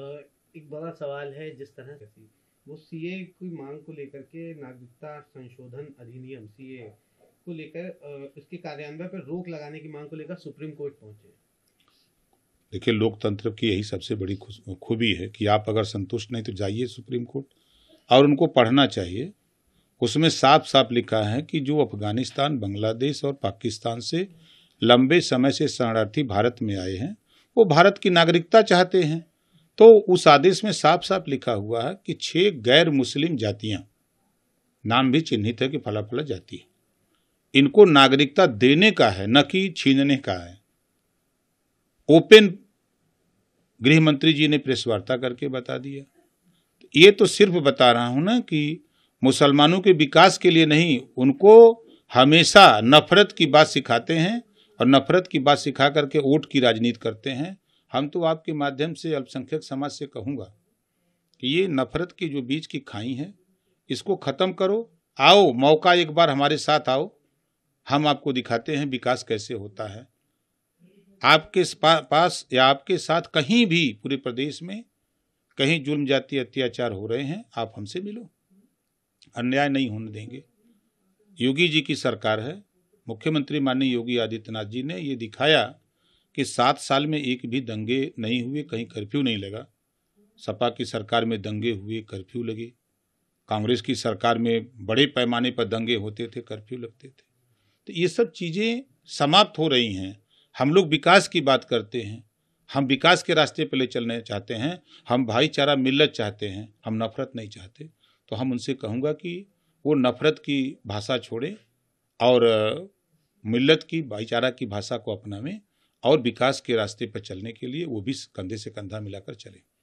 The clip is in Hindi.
एक बड़ा सवाल है जिस तरह वो सीए की मांग को लेकर के नागरिकता संशोधन अधिनियम सीए को लेकर इसके कार्यान्वयन पर रोक लगाने की मांग को लेकर सुप्रीम कोर्ट पहुंचे देखिए लोकतंत्र की यही सबसे बड़ी खूबी है कि आप अगर संतुष्ट नहीं तो जाइए सुप्रीम कोर्ट और उनको पढ़ना चाहिए उसमें साफ साफ लिखा है कि जो अफगानिस्तान बांग्लादेश और पाकिस्तान से लंबे समय से शरणार्थी भारत में आए हैं वो भारत की नागरिकता चाहते हैं तो उस आदेश में साफ साफ लिखा हुआ है कि छह गैर मुस्लिम जातियां नाम भी चिन्हित है कि फला फला जाति है इनको नागरिकता देने का है न कि छीनने का है ओपन गृह मंत्री जी ने प्रेस वार्ता करके बता दिया ये तो सिर्फ बता रहा हूं ना कि मुसलमानों के विकास के लिए नहीं उनको हमेशा नफरत की बात सिखाते हैं और नफरत की बात सिखा करके वोट की राजनीति करते हैं हम तो आपके माध्यम से अल्पसंख्यक समाज से कहूँगा कि ये नफरत की जो बीच की खाई है इसको ख़त्म करो आओ मौका एक बार हमारे साथ आओ हम आपको दिखाते हैं विकास कैसे होता है आपके पास या आपके साथ कहीं भी पूरे प्रदेश में कहीं जुर्म जाति अत्याचार हो रहे हैं आप हमसे मिलो अन्याय नहीं होने देंगे योगी जी की सरकार है मुख्यमंत्री माननीय योगी आदित्यनाथ जी ने ये दिखाया कि सात साल में एक भी दंगे नहीं हुए कहीं कर्फ्यू नहीं लगा सपा की सरकार में दंगे हुए कर्फ्यू लगे कांग्रेस की सरकार में बड़े पैमाने पर दंगे होते थे कर्फ्यू लगते थे तो ये सब चीज़ें समाप्त हो रही हैं हम लोग विकास की बात करते हैं हम विकास के रास्ते पर ले चलने चाहते हैं हम भाईचारा मिलत चाहते हैं हम नफरत नहीं चाहते तो हम उनसे कहूँगा कि वो नफरत की भाषा छोड़ें और मिलत की भाईचारा की भाषा को अपनावें और विकास के रास्ते पर चलने के लिए वो भी कंधे से कंधा मिलाकर चलें